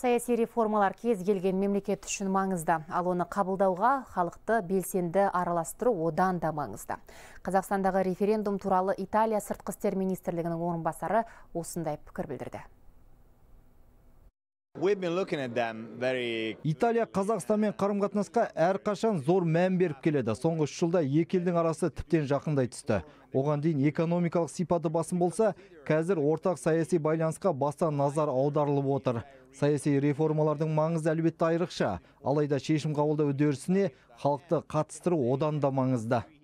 Саяси реформалар кез келген мемлекет үшін маңызды, ал оны қабылдауға халықты белсенді араластыру одан да маңызды. Қазақстандағы референдум туралы Италия сыртқы істер министрлігінің орынбасары осындай пікір білдірді. Италия Қазақстанмен қарым-қатынасқа әрқашан зор мән беріп келеді. Соңғы үш жылда екі елдің арасы тіптен жақындай түсті. Оған дейін экономикалық сипаты басым болса, қазір ортақ саяси байланысқа баса назар аударылып отыр. Саяси реформалардың маңызы әлбетте айрықша, алайда шешім қабылдау үдерісіне халықты қатыстыру одан да маңызды.